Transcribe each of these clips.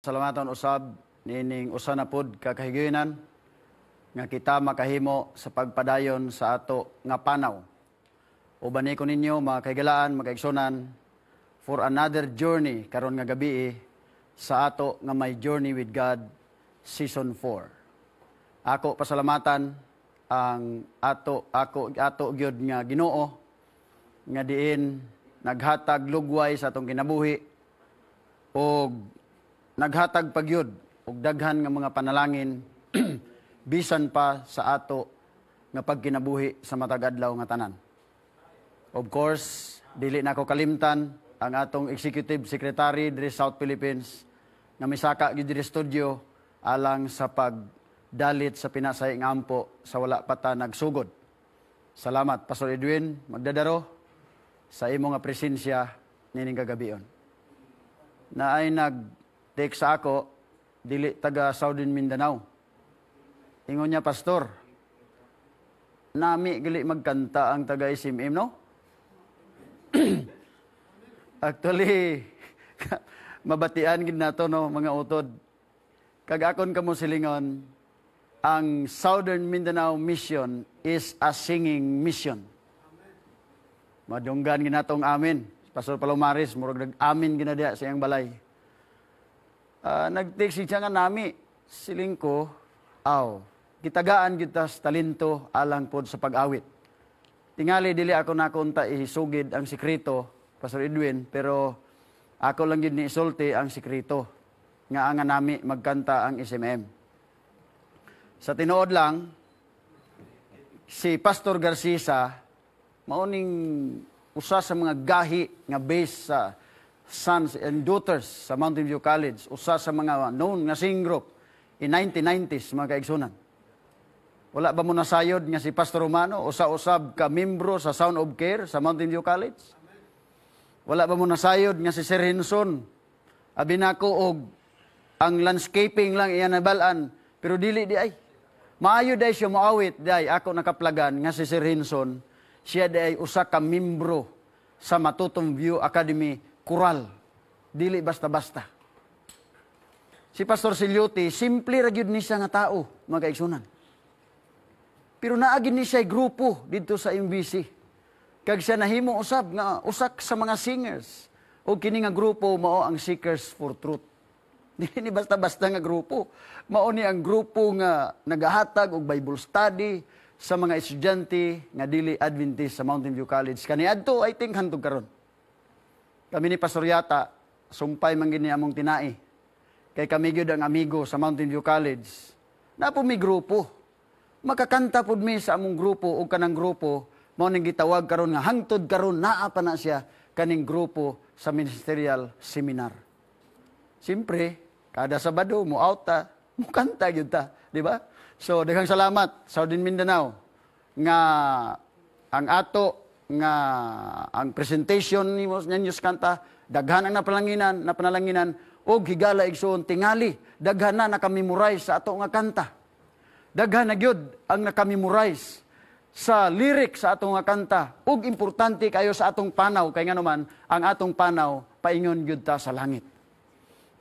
Salamatan usab nining usa na pod kakahiginan nga kita makahimo sa pagpadayon sa ato nga panaw. Uban ni ko ninyo makaigalaan, makaigsunan for another journey karon nga gabi eh, sa ato nga may Journey with God season 4. Ako pasalamatan ang ato ako ato gyud nga Ginoo nga diin naghatag lugway sa atong kinabuhi og naghatag pagyod og daghan nga mga panalangin bisan pa sa ato nga pagkinabuhi sa matag adlaw nga tanan. Of course, dili na ko kalimtan ang atong executive secretary diri South Philippines nga misaka gyud diri studio alang sa pagdalit sa pinasay nga ampo sa wala pa ta nagsugod. Salamat Pastor Edwin, magdadaro sa imong presensya nining kagabion. Naay nag Tek sa ako, dili taga Southern Mindanao. Ingon niya, Pastor, nami gali magkanta ang taga SMM, no? Actually, mabatian gid nato no mga utod. Kag akon kamo silingon, ang Southern Mindanao Mission is a singing mission. Madunggan natong amin. Pastor Palomares, murag amin ginadya sa iyang balay uh, ah, nag-text siya nga nami, siling ko, aw, kitagaan gitas talento alang pod sa pag-awit. Tingali dili ako nakunta isugid ang sikreto, Pastor Edwin, pero ako lang yun ni isulti ang sikreto nga nga nami magkanta ang SMM. Sa tinuod lang, si Pastor Garcisa, mauning usa sa mga gahi nga base sa sons and daughters sa Mountain View College, usa sa mga known nga sing group in 1990s, mga kaigsunan. Wala ba mo nasayod nga si Pastor Romano, usa-usab ka membro sa Sound of Care sa Mountain View College? Wala ba mo nasayod nga si Sir Hinson, abinako og ang landscaping lang iyan nabalaan, pero dili di ay. Maayo day siya moawit day ako nakaplagan nga si Sir Henson, siya day usa ka membro sa Matutong View Academy Kural. Dili basta-basta. Si Pastor Silyoti, simple ra gyud ni siya nga tao, mga kaigsunan. Pero naagin ni siya grupo dito sa MBC. Kag siya nahimo usab nga usak sa mga singers o kini nga grupo mao ang Seekers for Truth. Dili ni basta-basta nga grupo. Mao ni ang grupo nga nagahatag og Bible study sa mga estudyante nga dili Adventist sa Mountain View College. Kaniadto I think hantog karon. Kami ni Pastor Yata, sumpay man gini among tinai. Kay kami gyud ang amigo sa Mountain View College. Na po mi grupo. Makakanta pud mi sa among grupo o kanang grupo mao ning gitawag karon nga hangtod karon naa pa na siya kaning grupo sa ministerial seminar. Siyempre, kada Sabado mo out ta, mo kanta gyud ta, di ba? So, daghang salamat sa Odin Mindanao nga ang ato nga ang presentation ni Nyanyos Kanta, daghan ang napalanginan, panalanginan o higala igsoon tingali, daghan na nakamemorize sa ato nga kanta. Daghan na gyud ang nakamemorize sa lyric sa atong nga kanta ug importante kayo sa atong panaw kay nganuman ang atong panaw paingon gyud ta sa langit.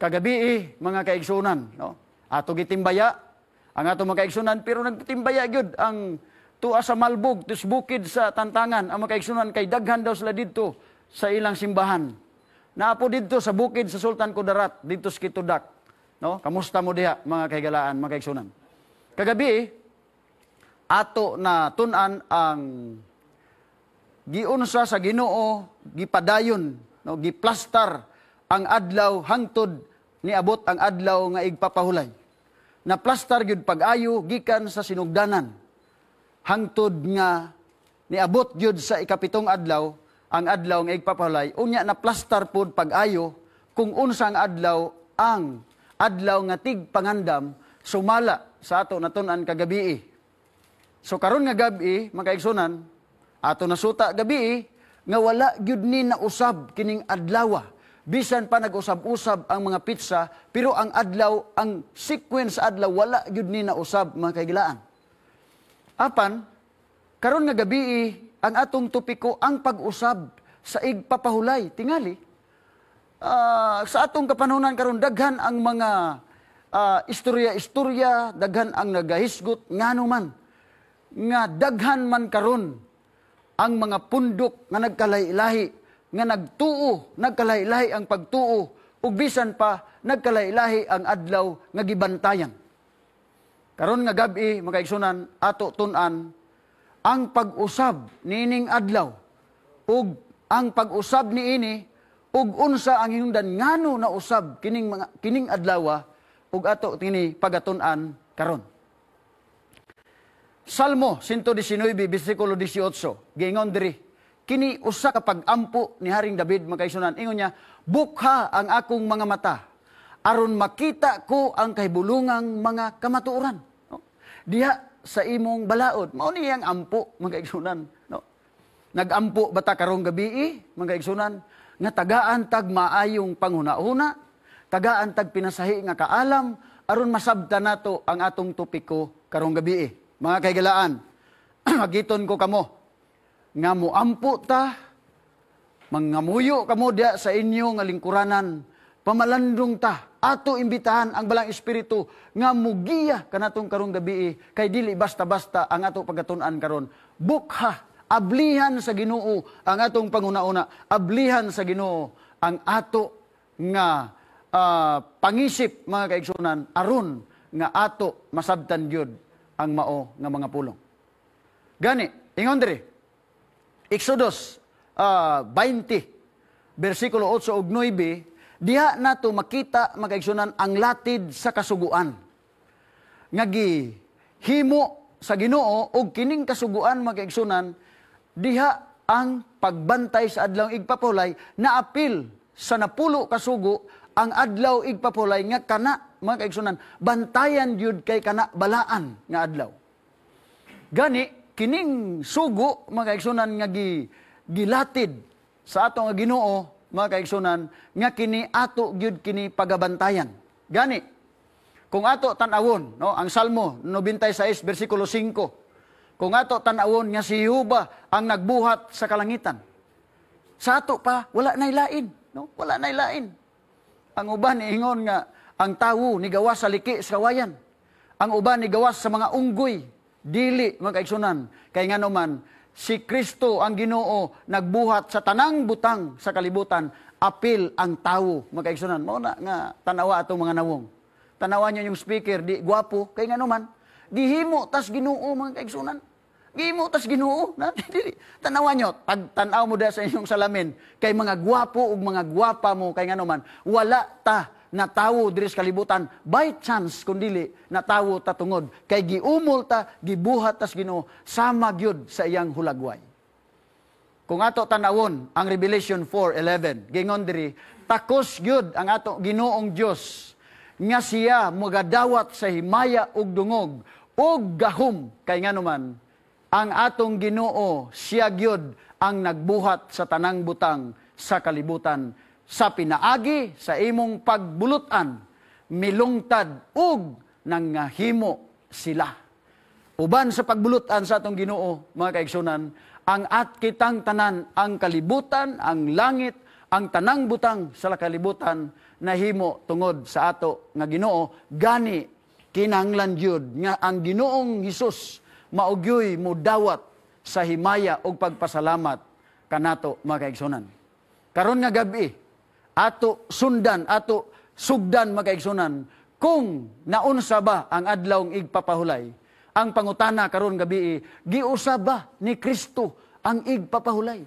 Kagabi eh, mga kaigsoonan no? Ato gitimbaya ang atong mga kaigsoonan pero nagtimbaya gyud ang tua sa Malbog, tus bukid sa Tantangan, ang makaigsunan kay daghan daw sila didto sa ilang simbahan. Naapo didto sa bukid sa Sultan Kudarat, didto sa Kitudak. No? Kamusta mo diha mga kaigalaan, mga kaigsunan? Kagabi, ato na tunan ang giunsa sa Ginoo, gipadayon, no? giplastar ang adlaw hangtod ni abot ang adlaw nga igpapahulay. Na plastar gyud pag-ayo gikan sa sinugdanan hangtod nga niabot gyud sa ikapitong adlaw ang adlaw nga igpapalay unya na plaster pod pag-ayo kung unsang adlaw ang adlaw nga tigpangandam sumala sa ato natun-an kagabi. So karon nga gabi, makaigsunan, ato nasuta gabi nga wala gyud ni nausab kining adlaw. Bisan pa nag-usab-usab ang mga pizza, pero ang adlaw, ang sequence adlaw wala gyud ni nausab mga kaigilaan. Apan, karon nga gabi eh, ang atong topiko ang pag-usab sa igpapahulay. Tingali, uh, sa atong kapanunan karon daghan ang mga uh, ah, istorya-istorya, daghan ang nagahisgot, ngano man, nga daghan man karon ang mga pundok nga nagkalahi nga nagtuo, nagkalahi ang pagtuo, ug bisan pa nagkalahi ang adlaw nga gibantayan. Karon nga gabi mga igsunan ato tun-an ang pag-usab niining adlaw ug ang pag-usab niini ug unsa ang hinungdan ngano na usab kining mga, kining adlaw ug ato tini pagatun-an karon. Salmo 119 bersikulo 18 giingon diri kini usa ka pag-ampo ni Haring David magkaisunan ingon niya bukha ang akong mga mata aron makita ko ang kahibulungang mga kamatuoran diha sa imong balaod. Mao ni ang ampo mga igsunan, no? Nagampo bata karong gabi eh, mga igsunan nga tagaan tag maayong panghunahuna huna tagaan tag pinasahi nga kaalam aron masabta nato ang atong topiko karong gabi. Eh. Mga kaigalaan, magiton ko kamo nga muampo ta mangamuyo kamo diha sa inyo nga lingkuranan pamalandong ta, ato imbitahan ang balang espiritu, nga mugiya kanatong karong gabi, eh. kay dili basta-basta ang ato pagkatunan karon. Bukha, ablihan sa ginoo ang atong panguna-una, ablihan sa ginoo ang ato nga uh, pangisip mga kaigsunan aron nga ato masabtan gyud ang mao nga mga pulong. Gani, ingon diri. Exodus uh, ah, 20 bersikulo 8 ug 9 Diha nato makita magaigsoonan ang latid sa kasuguan. Nga gi himo sa Ginoo og kining kasuguan magaigsoonan diha ang pagbantay sa adlaw igpapulay na apil sa napulo kasugo ang adlaw igpapulay nga kana mga bantayan jud kay kana balaan nga adlaw gani kining sugo mga nga gi, gilatid sa ato nga Ginoo mga kaigsunan, nga kini ato gyud kini pagabantayan. Gani, kung ato tanawon, no, ang Salmo 96 bersikulo 5, kung ato tanawon nga si Jehovah ang nagbuhat sa kalangitan. Sa ato pa wala nay lain, no? Wala nay lain. Ang uban ingon nga ang tawo ni gawas sa liki sa kawayan. Ang uban ni gawas sa mga unggoy, dili mga kaigsunan. Kay nga naman, si Kristo ang Ginoo nagbuhat sa tanang butang sa kalibutan apil ang tawo mga kaigsunan mao na nga tanawa atong mga nawong tanawa niyo yung speaker di guwapo kay nga naman gihimo tas Ginoo mga kaigsunan gihimo tas Ginoo na tanawa niyo pag tanaw mo da sa inyong salamin kay mga guwapo ug mga guwapa mo kay nga naman wala ta natawo diri sa kalibutan by chance kundili natawo ta tungod kay giumol ta gibuhat tas Ginoo sama gyud sa iyang hulagway. Kung ato tanawon ang Revelation 4:11 gingon diri takos gyud ang ato Ginoong Dios nga siya magadawat sa himaya ug dungog ug gahom kay nganuman ang atong Ginoo siya gyud ang nagbuhat sa tanang butang sa kalibutan sa pinaagi sa imong pagbulutan milungtad ug nanghimo sila uban sa pagbulutan sa atong Ginoo mga kaigsoonan ang at kitang tanan ang kalibutan ang langit ang tanang butang sa kalibutan nahimo tungod sa ato nga Ginoo gani kinanglan gyud nga ang Ginoong Hesus maugyoy mo dawat sa himaya ug pagpasalamat kanato mga kaigsoonan karon nga gabi ato sundan, ato sugdan magkaigsunan, kung naunsa ba ang adlawng igpapahulay, ang pangutana karon gabi, giusa ba ni Kristo ang igpapahulay?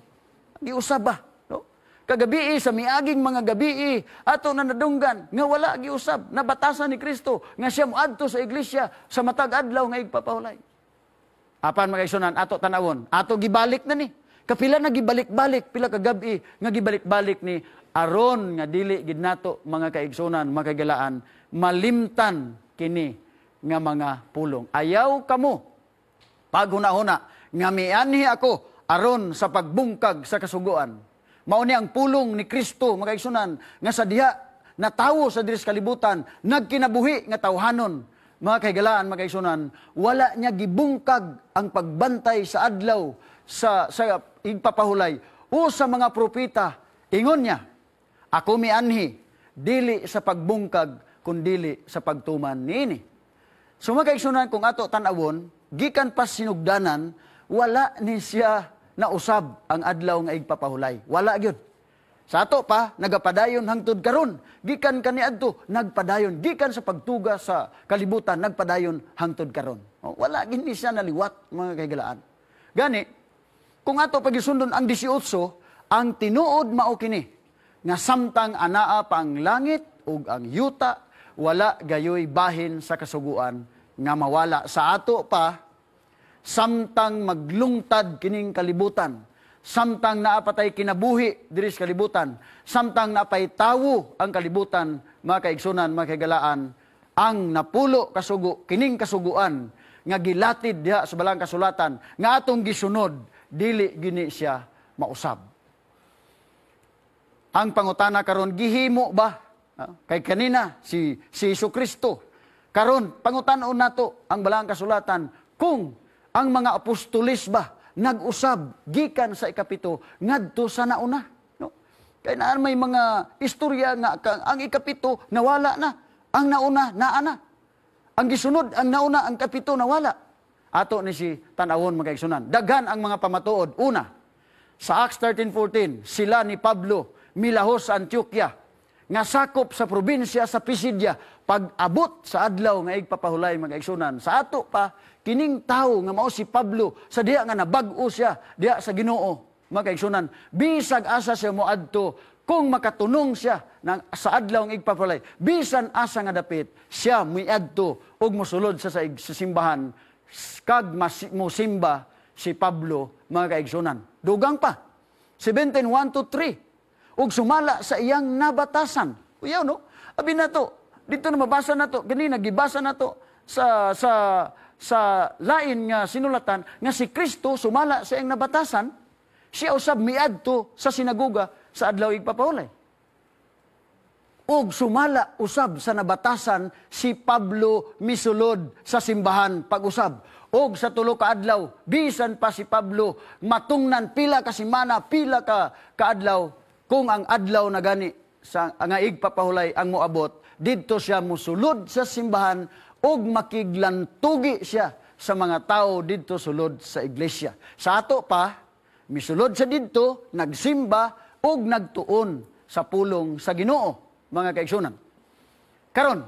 Giusa ba? No? Kagabi sa miaging mga gabi, ato na nadunggan, nga wala giusab, nabatasan ni Kristo, nga siya muadto sa iglesia, sa matag adlaw nga igpapahulay. Apan mga igsunan, ato tanawon, ato gibalik na ni. Kapila nga gibalik-balik, pila ka gabi nga gibalik-balik ni aron nga dili gid nato mga kaigsunan, makagalaan, malimtan kini nga mga pulong. Ayaw kamo paghuna-huna nga mianhi ako aron sa pagbungkag sa kasuguan. Mao ni ang pulong ni Kristo mga kaigsunan nga sa diha natawo sa diri kalibutan nagkinabuhi nga tawhanon mga kaigalaan, mga kaisunan, wala niya gibungkag ang pagbantay sa adlaw sa, sa igpapahulay o sa mga propita, ingon niya, ako mianhi, dili sa pagbungkag, kundili sa pagtuman niini. So makaigsunan kung ato tanawon, gikan pa sinugdanan, wala ni siya nausab ang adlaw nga igpapahulay. Wala gyud. Sa ato pa, nagapadayon hangtod karon. Gikan kani adto nagpadayon gikan sa pagtuga sa kalibutan nagpadayon hangtod karon. Oh, wala gini siya naliwat mga kaigalaan. Gani, kung ato pagisundon ang 18, ang tinuod mao kini nga samtang anaa pa ang langit ug ang yuta wala gayoy bahin sa kasuguan nga mawala sa ato pa samtang maglungtad kining kalibutan samtang naapatay kinabuhi diri sa kalibutan samtang napay tawo ang kalibutan mga kaigsunan mga kagalaan ang napulo kasugo kining kasuguan nga gilatid diha sa balang kasulatan nga atong gisunod dili gini siya mausab. Ang pangutana karon gihimo ba ah, kay kanina si si Hesus Kristo karon pangutan-on nato ang balang kasulatan kung ang mga apostolis ba nag-usab gikan sa ikapito ngadto sa nauna no kay naan may mga istorya nga ang ikapito nawala na ang nauna naa na ang gisunod ang nauna ang kapito nawala ato ni si tanawon mga igsunan. Daghan ang mga pamatuod. Una, sa Acts 13:14, sila ni Pablo milahos sa Antioquia nga sakop sa probinsya sa Pisidia pag-abot sa adlaw nga igpapahulay mga igsunan. Sa ato pa kining tawo nga mao si Pablo sa diha nga nabag-o siya diha sa Ginoo mga igsunan. Bisag asa siya moadto kung makatunong siya ng, sa adlaw ng igpapalay, bisan asa nga dapit, siya miadto og mosulod sa, sa, sa simbahan kad mosimba si Pablo mga kaigsunan. Dugang pa. 17, 1 to 3. Ug sumala sa iyang nabatasan. Uyaw no? Abi na to. Dito na mabasa na to. Ganina, gibasa na to sa, sa, sa lain nga sinulatan nga si Kristo sumala sa iyang nabatasan. Siya usab miadto sa sinaguga sa adlaw igpapaulay og sumala usab sa nabatasan si Pablo misulod sa simbahan pag-usab og sa tulo ka adlaw bisan pa si Pablo matungnan pila ka semana pila ka kaadlaw kung ang adlaw na gani sa nga igpapahulay ang moabot didto siya musulod sa simbahan og makiglantugi siya sa mga tao didto sulod sa iglesia sa ato pa misulod sa didto nagsimba og nagtuon sa pulong sa Ginoo mga kaigsoonan. Karon,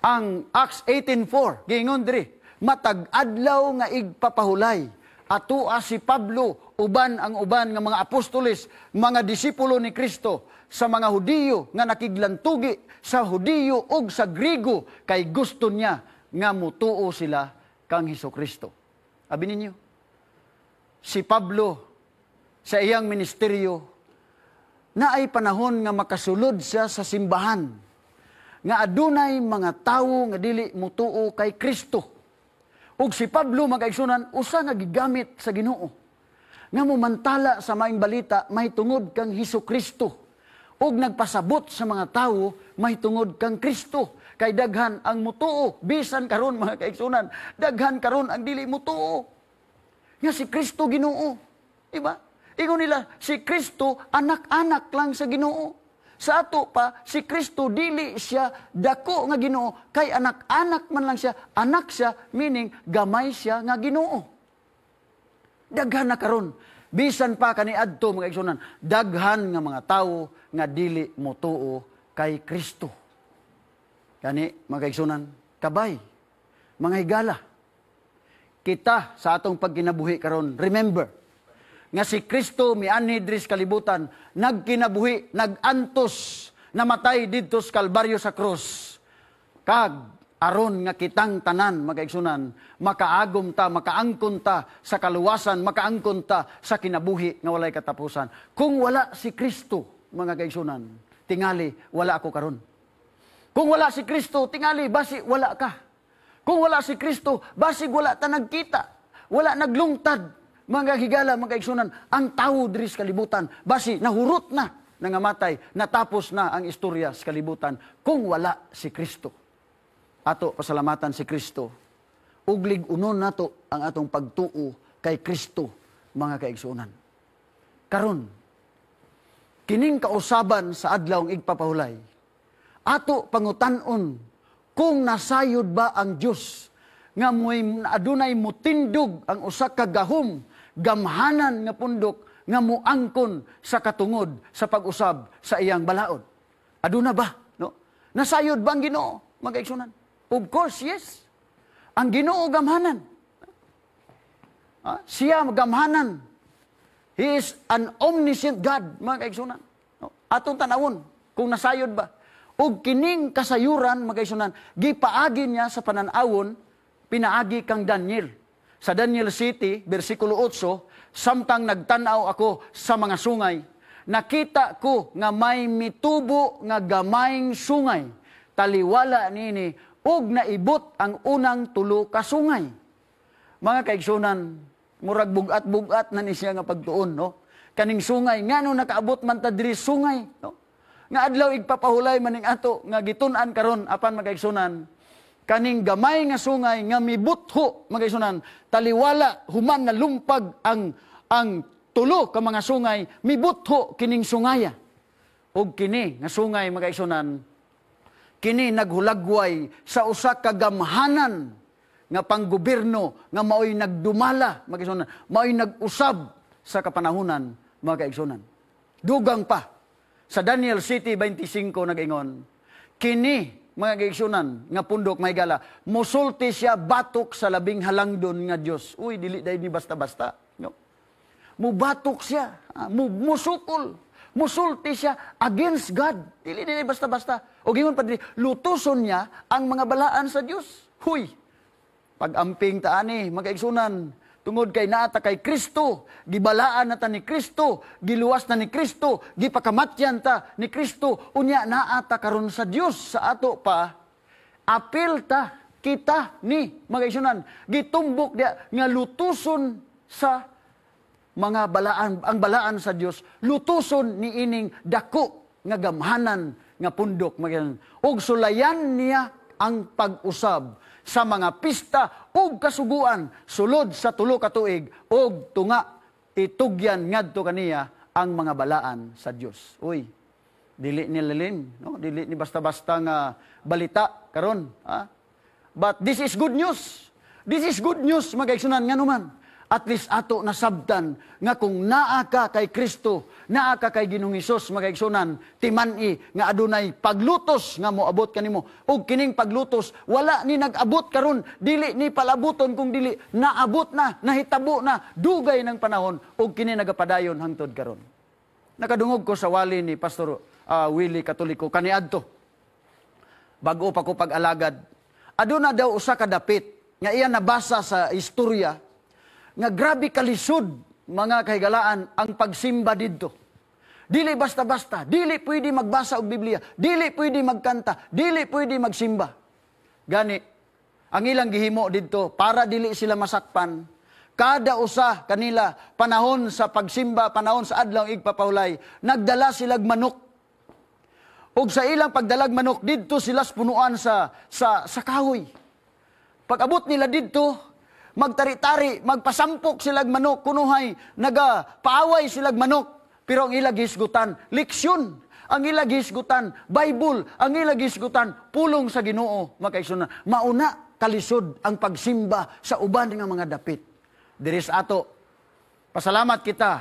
ang Acts 18.4, giingon diri, matag adlaw nga igpapahulay, atua si Pablo, uban ang uban nga mga apostoles, mga disipulo ni Kristo, sa mga Hudiyo nga nakiglantugi sa Hudiyo ug sa Grigo, kay gusto niya nga mutuo sila kang Hesus Kristo. Abi ninyo, si Pablo sa iyang ministeryo na ay panahon nga makasulod siya sa simbahan. Nga adunay mga tawo nga dili mutuo kay Kristo. Ug si Pablo magaigsunan usa nga gigamit sa Ginoo. Nga mumantala sa maing balita may tungod kang Hesus Kristo. Ug nagpasabot sa mga tawo may tungod kang Kristo. Kay daghan ang mutuo bisan karon mga kaigsunan, daghan karon ang dili mutuo. Nga si Kristo Ginoo. Diba? Ingon nila, si Kristo anak-anak lang sa Ginoo. Sa ato pa, si Kristo dili siya dako nga Ginoo, kay anak-anak man lang siya, anak siya meaning gamay siya nga Ginoo. Daghan na karon. Bisan pa kani adto mga eksonan, daghan nga mga tawo nga dili mo tuo kay Kristo. Kani mga eksonan, kabay mga higala kita sa atong pagkinabuhi karon remember nga si Kristo mi diri kalibutan nagkinabuhi nagantos namatay didto sa Kalbaryo sa krus kag aron nga kitang tanan magaigsunan makaagom ta makaangkon ta sa kaluwasan makaangkon ta sa kinabuhi nga walay katapusan kung wala si Kristo mga kaigsunan tingali wala ako karon kung wala si Kristo tingali basi wala ka kung wala si Kristo basi wala ta nagkita wala naglungtad mga gigala, mga kaigsunan, ang tao diri sa kalibutan, basi nahurot na nangamatay, natapos na ang istorya sa kalibutan kung wala si Kristo. Ato pasalamatan si Kristo. Uglig unon nato ang atong pagtuo kay Kristo, mga kaigsunan. Karon, kining kausaban sa adlaw ang igpapahulay. Ato pangutanon kung nasayod ba ang Dios nga mo'y adunay mutindog ang usa ka gahom gamhanan nga pundok nga muangkon sa katungod sa pag-usab sa iyang balaod. Aduna ba? No? Nasayod bang Ginoo, mga igsunan? Of course, yes. Ang Ginoo gamhanan. Ha? Siya gamhanan. He is an omniscient God, mga kaigsunan. No? Atong tanawon kung nasayod ba. Ug kining kasayuran, mga kaigsunan, gipaagi niya sa pananawon pinaagi kang Daniel sa Daniel City, versikulo 8, samtang nagtanaw ako sa mga sungay, nakita ko nga may mitubo nga gamayng sungay, taliwala nini, ug naibot ang unang tulo ka sungay. Mga kaigsunan, murag bugat-bugat na ni siya nga pagtuon, no? Kaning sungay, nga no nakaabot man ta diri sungay, no? Nga adlaw igpapahulay maning ato, nga gitunan karon apan mga kaigsunan, kaning gamay nga sungay nga mibutho mga magaisunan taliwala human na lumpag ang ang tulo ka mga sungay mibutho kining sungaya ug kini nga sungay mga magaisunan kini naghulagway sa usa ka gamhanan nga panggobyerno nga maoy nagdumala mga magaisunan maoy nagusab sa kapanahunan mga magaisunan dugang pa sa Daniel City 25 nagingon kini mga gaigsoonan nga pundok may gala mosulti siya batok sa labing halangdon nga Dios uy dili day ni basta-basta no mubatok siya ah, musukol musulti siya against God dili dili basta-basta o gingon pa lutuson niya ang mga balaan sa Dios huy pag amping taani mga gaigsoonan tungod kay naa ta kay Kristo, gibalaan na ta ni Kristo, giluwas na ni Kristo, gipakamatyan ta ni Kristo, unya naa karon sa Dios sa ato pa apil ta kita ni mga igsunan gitumbok dia nga lutuson sa mga balaan ang balaan sa Dios lutuson ni ining dako nga gamhanan nga pundok mga og sulayan niya ang pag-usab sa mga pista ug kasuguan sulod sa tulo ka tuig ug tunga itugyan ngadto kaniya ang mga balaan sa Dios. Uy, dili ni lalim, no? Dili ni basta-basta nga balita karon, ha? But this is good news. This is good news mga igsunan nga naman at least ato nasabdan nga kung naa ka kay Kristo, naa ka kay Ginoong Hesus magaigsunan, timan-i nga adunay paglutos nga moabot kanimo. Ug kining paglutos wala ni nagabot karon, dili ni palabuton kung dili naabot na, nahitabo na dugay ng panahon ug kini nagapadayon hangtod karon. Nakadungog ko sa wali ni Pastor uh, Willie Katoliko kaniadto. Bago pa ko pag-alagad, aduna daw usa ka dapit nga iya nabasa sa istorya nga grabe kalisod mga kahigalaan ang pagsimba didto. Dili basta-basta, dili pwede magbasa og Biblia, dili pwede magkanta, dili pwede magsimba. Gani ang ilang gihimo didto para dili sila masakpan kada usa kanila panahon sa pagsimba, panahon sa adlaw igpapahulay, nagdala silag manok. Ug sa ilang pagdalag manok didto sila punuan sa sa sa kahoy. Pag abot nila didto, magtari-tari, magpasampok silag manok, kunuhay, nagapaaway silag manok. Pero ang ilag hisgutan, leksyon. Ang ilag hisgutan, Bible. Ang ilag hisgutan, pulong sa ginoo, makaisunan. Mauna, kalisod ang pagsimba sa uban ng mga dapit. Diris ato, pasalamat kita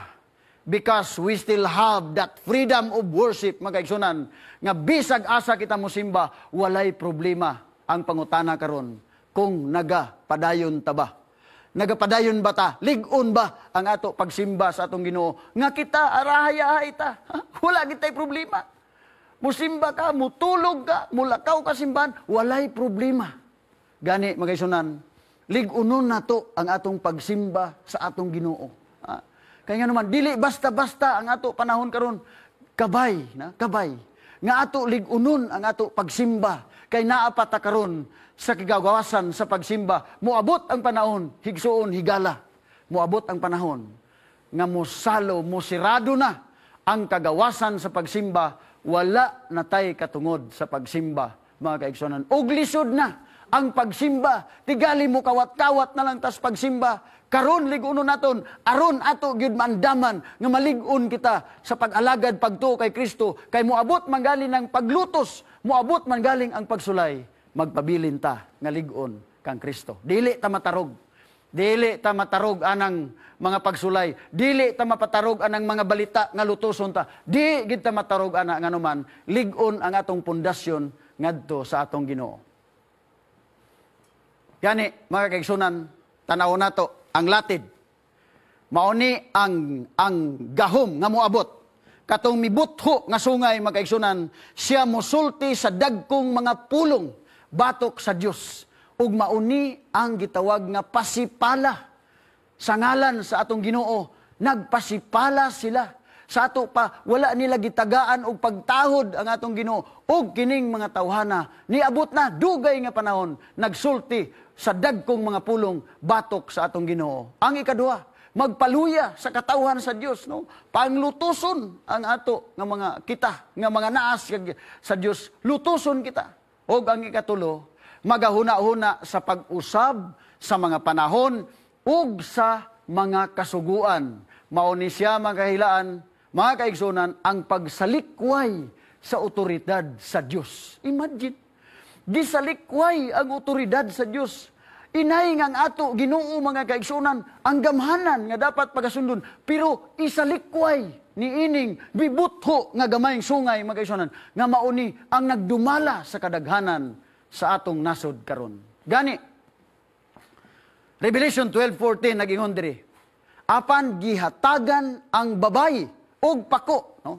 because we still have that freedom of worship, magkaigsunan, nga bisag asa kita mo simba, walay problema ang pangutana karon kung naga padayon taba. Nagapadayon ba ta? Ligon ba ang ato pagsimba sa atong Ginoo? Nga kita arahay-ahay ta. Ha? Wala gitay problema. Musimba ka, mutulog ka, mulakaw ka simbahan, walay problema. Gani mga isunan, ligunon to ang atong pagsimba sa atong Ginoo. Ha? Kaya nga naman dili basta-basta ang ato panahon karon kabay na kabay nga ato ligunon ang ato pagsimba kay naa pa karon sa kigagawasan sa pagsimba moabot ang panahon higsuon higala moabot ang panahon nga mosalo mosirado na ang kagawasan sa pagsimba wala na tay katungod sa pagsimba mga kaigsoonan og lisod na ang pagsimba tigali mo kawat-kawat na lang tas pagsimba Karon ligon naton aron ato gyud mandaman nga malig-on kita sa pag-alagad pagtuo kay Kristo kay moabot man galing ang paglutos, moabot man galing ang pagsulay, magpabilin ta nga lig-on kang Kristo. Dili ta matarog. Dili ta matarog anang mga pagsulay. Dili ta mapatarog anang mga balita nga lutoson ta. Di gid ta matarog ana nga numan lig-on ang atong pundasyon ngadto sa atong Ginoo. Gani mga kaigsunan, tanaw to, ang latid. Mauni ang ang gahom nga moabot. Katong mibutho nga sungay magkaigsunan, siya musulti sa dagkong mga pulong batok sa Dios ug mauni ang gitawag nga pasipala sa ngalan sa atong Ginoo nagpasipala sila sa ato pa wala nila gitagaan og pagtahod ang atong Ginoo ug kining mga tawhana niabot na dugay nga panahon nagsulti sa dagkong mga pulong batok sa atong Ginoo ang ikaduha magpaluya sa katawhan sa Dios no panglutuson ang ato nga mga kita nga mga naas sa Dios lutuson kita ug ang ikatulo magahuna-huna sa pag-usab sa mga panahon ug sa mga kasuguan mao ni siya magahilaan mga kaigsunan, ang pagsalikway sa otoridad sa Diyos. Imagine, gisalikway ang otoridad sa Diyos. Inay nga ato, ginoo mga kaigsunan, ang gamhanan nga dapat pagasundon, pero isalikway ni ining bibutho nga gamayng sungay mga kaigsunan, nga mauni ang nagdumala sa kadaghanan sa atong nasod karon. Gani, Revelation 12.14, naging hundre, Apan gihatagan ang babayi ug pako, no?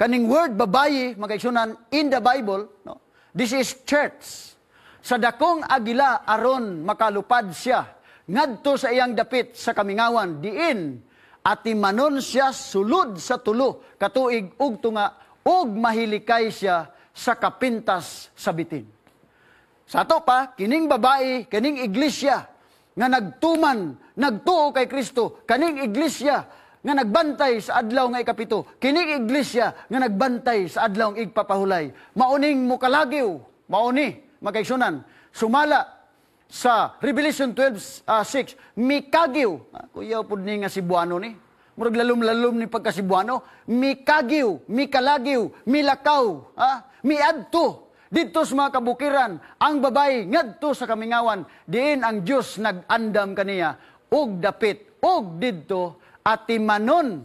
Kaning word babayi magaysunan in the Bible, no? This is church. Sa dakong agila aron makalupad siya ngadto sa iyang dapit sa kamingawan diin ati manon siya sulod sa tulo katuig ug tunga ug mahilikay siya sa kapintas sa bitin. Sa to pa kining babae kining iglesia nga nagtuman nagtuo kay Kristo kaning iglesia nga nagbantay sa adlaw nga ikapito, kini iglesia nga nagbantay sa adlaw nga igpapahulay, mauning mukalagiw, mauni, makaisunan, sumala sa Revelation 12:6, uh, 6, mikagiw, ah, kuya po ni nga si Buano ni, murag lalum-lalum ni pagka si Buano, mikagiw, mikalagiw, milakaw, ah, miadto, dito sa mga kabukiran, ang babay, ngadto sa kamingawan, diin ang Diyos nagandam kaniya, og dapit, og didto at timanon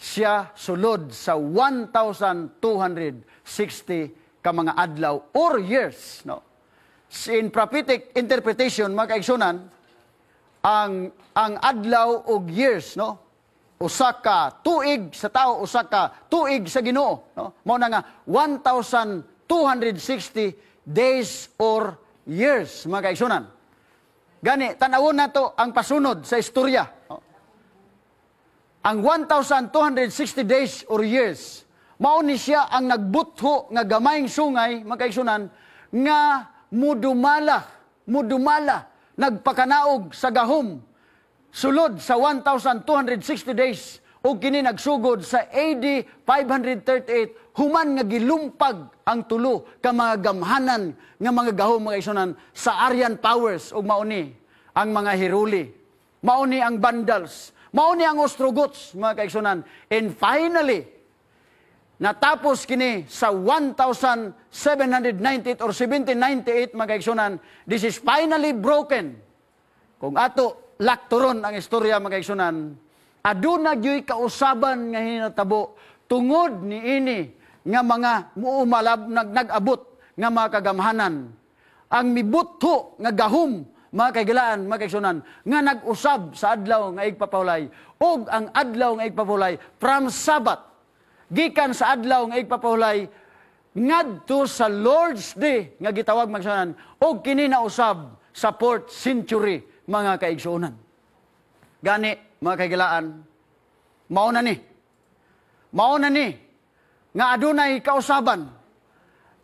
siya sulod sa 1,260 ka mga adlaw or years. No? In prophetic interpretation, mga ang, ang adlaw og years, no? usa Usaka tuig sa tao, usaka tuig sa Ginoo, no? Mao na nga 1260 days or years mga kaigsunan. Gani tanawon nato ang pasunod sa istorya ang 1,260 days or years, mauni siya ang nagbutho nga gamayng sungay, magkaigsunan, nga mudumala, mudumala, nagpakanaog sa gahom, sulod sa 1,260 days, o kini nagsugod sa AD 538 human nga gilumpag ang tulo ka mga gamhanan nga mga gahom mga isunan sa Aryan powers ug mauni ang mga hiruli mauni ang bandals Mao ni ang ostrogoths, mga kaigsunan. And finally, natapos kini sa 1798 or 1798, mga kaigsunan. This is finally broken. Kung ato, lakturon ang istorya, mga kaigsunan. Aduna gyoy kausaban nga hinatabo tungod ni ini nga mga muumalab nag nagabot nga mga kagamhanan. Ang mibutho nga gahom mga kaigilaan, mga kaigsunan, nga nag-usab sa adlaw nga igpapawlay, ug ang adlaw nga igpapawlay, from Sabbath, gikan sa adlaw nga igpapawlay, ngadto sa Lord's Day nga gitawag magsunan og kini na usab sa fourth century mga kaigsuonan. Gani mga kaigilaan, mao na ni. Mao na ni nga adunay kausaban.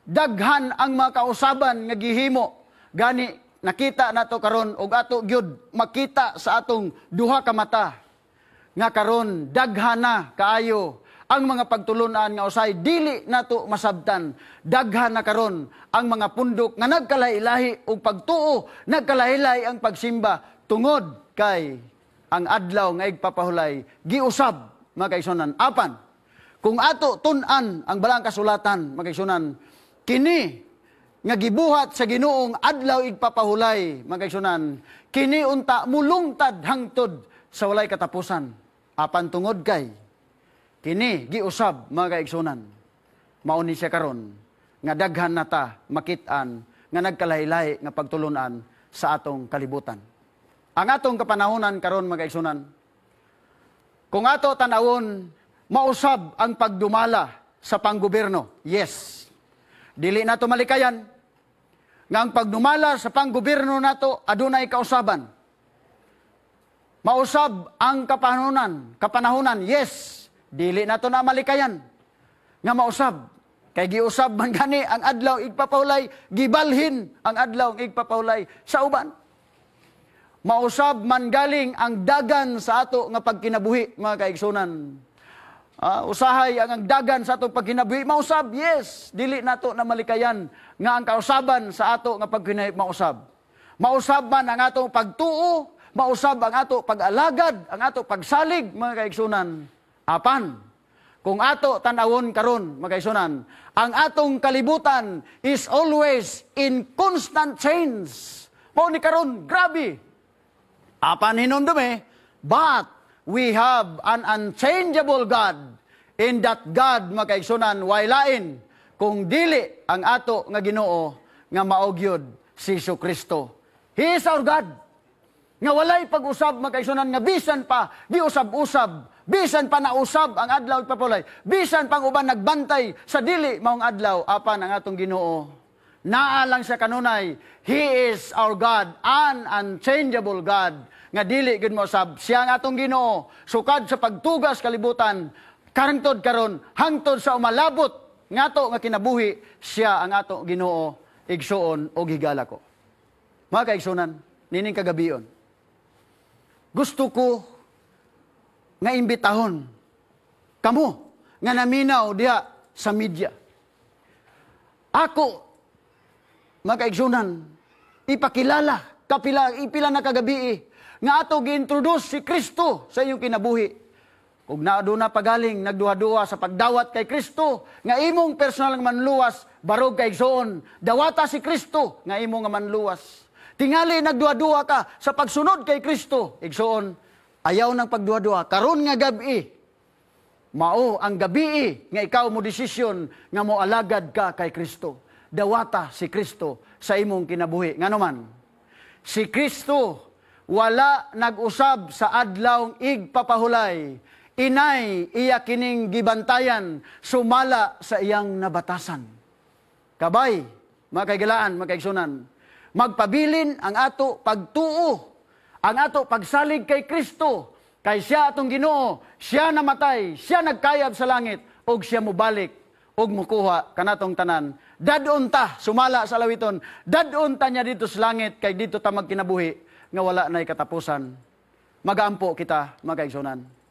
Daghan ang mga kausaban nga gihimo gani nakita nato karon og ato gyud makita sa atong duha ka mata nga karon daghana kaayo ang mga pagtulunan nga usay dili nato masabtan daghan na karon ang mga pundok nga nagkalahi og pagtuo nagkalahi ang pagsimba tungod kay ang adlaw nga igpapahulay giusab magaisonan apan kung ato tun-an ang balang kasulatan magaisonan kini nga gibuhat sa Ginoong adlaw igpapahulay mga kaigsoonan kini unta mulungtad hangtod sa walay katapusan apan tungod kay kini giusab mga kaigsoonan mao siya karon nga daghan nata makit-an nga nagkalaylay nga pagtulunan sa atong kalibutan ang atong kapanahonan karon mga kaigsoonan kung ato tanawon mausab ang pagdumala sa panggobyerno yes dili na to malikayan nga ang pagnumala sa panggobyerno nato adunay kausaban. Mausab ang kapanahonan, kapanahonan. Yes, dili nato na malikayan nga mausab. Kay giusab man gani ang adlaw igpapaulay, gibalhin ang adlaw igpapaulay sa uban. Mausab man galing ang dagan sa ato nga pagkinabuhi mga kaigsunan Uh, usahay ang agdagan sa atong paghinabuhi. Mausab, yes. Dili nato na malikayan nga ang kausaban sa ato nga paghinabuhi mausab. Mausab man ang atong pagtuo, mausab ang ato pag-alagad, ang ato pagsalig, mga kaigsunan. Apan, kung ato tanawon karon mga kaigsunan, ang atong kalibutan is always in constant change. Mao ni karon, grabe. Apan hinumdumi, but we have an unchangeable God in that God makaigsunan wailain kung dili ang ato nga Ginoo nga maogyod si Jesu Kristo. He is our God. Nga walay pag-usab makaigsunan nga bisan pa di usab-usab, bisan pa nausab ang adlaw ug papulay, bisan pang uban nagbantay sa dili maong adlaw apan ang atong Ginoo Naalang siya kanunay, He is our God, an unchangeable God, nga dili gud mo sab siya nga atong Ginoo sukad sa pagtugas kalibutan karangtod karon hangtod sa umalabot ngato nga kinabuhi siya ang ato Ginoo igsuon og higala ko mga kaigsunan nining kagabion gusto ko nga imbitahon kamo nga naminaw diha sa media ako mga kaigsunan, ipakilala, kapila, ipila na kagabi, eh, nga ato gi-introduce si Kristo sa iyong kinabuhi. Kung naado na pagaling, nagduha-duha sa pagdawat kay Kristo, nga imong personal nga manluwas, barog kay Igsoon, dawata si Kristo, nga imong nga manluwas. Tingali, nagduha-duha ka sa pagsunod kay Kristo, Igsoon, ayaw ng pagduha-duha. Karon nga gabi, mao ang gabi nga ikaw mo desisyon nga mo alagad ka kay Kristo dawata si Kristo sa imong kinabuhi. Nga naman, si Kristo wala nag-usab sa adlawng igpapahulay, inay iya kining gibantayan, sumala sa iyang nabatasan. Kabay, mga kaigalaan, mga kaigsunan, magpabilin ang ato pagtuo, ang ato pagsalig kay Kristo, kay siya atong ginoo, siya namatay, siya nagkayab sa langit, og siya mubalik, og mukuha kanatong tanan Dadon sumala sa lawiton. Dadon niya dito sa langit, kay dito ta magkinabuhi, nga wala na'y katapusan. Magampo kita, magkaigsunan.